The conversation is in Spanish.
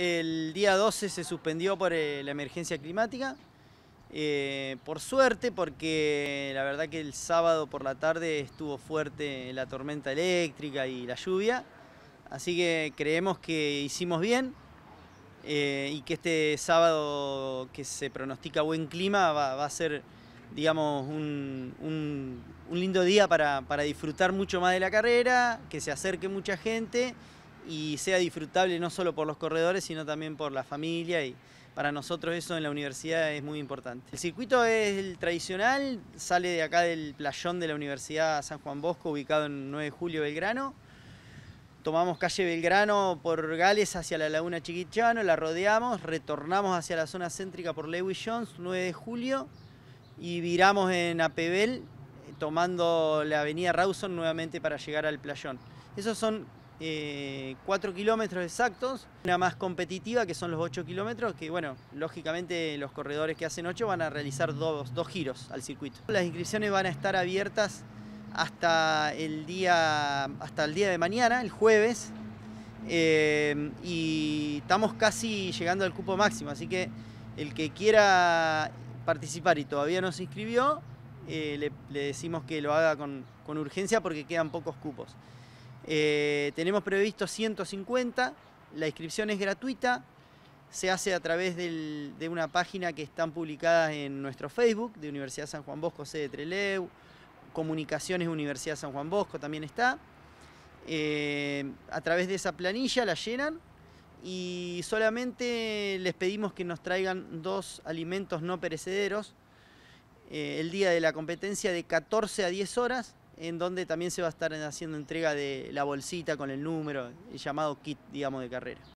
El día 12 se suspendió por eh, la emergencia climática. Eh, por suerte, porque la verdad que el sábado por la tarde estuvo fuerte la tormenta eléctrica y la lluvia. Así que creemos que hicimos bien eh, y que este sábado que se pronostica buen clima va, a ser, digamos, un, lindo día para disfrutar mucho más de la carrera, que se acerque mucha gente y sea disfrutable no solo por los corredores, sino también por la familia y para nosotros eso en la universidad es muy importante. El circuito es el tradicional, sale de acá del playón de la Universidad San Juan Bosco, ubicado en 9 de julio Belgrano. Tomamos calle Belgrano por Gales hacia la Laguna Chiquichano, la rodeamos, retornamos hacia la zona céntrica por Lewis Jones, 9 de julio, y viramos en Apebel, tomando la avenida Rawson nuevamente para llegar al playón. Esos son eh, 4 kilómetros exactos, una más competitiva que son los 8 kilómetros, que bueno, lógicamente los corredores que hacen 8 van a realizar dos, giros al circuito. Las inscripciones van a estar abiertas hasta el día, hasta el día de mañana, el jueves, eh, y estamos casi llegando al cupo máximo, así que el que quiera participar y todavía no se inscribió, eh, le, decimos que lo haga con, con urgencia porque quedan pocos cupos. Eh, tenemos previsto 150, la inscripción es gratuita, se hace a través de una página que están publicadas en nuestro Facebook de Universidad San Juan Bosco, sede Treleu, Comunicaciones Universidad San Juan Bosco también está. Eh, a través de esa planilla la llenan y solamente les pedimos que nos traigan dos alimentos no perecederos eh, el día de la competencia de 14 a 10 horas en donde también se va a estar haciendo entrega de la bolsita con el número, el llamado kit, digamos, de carrera.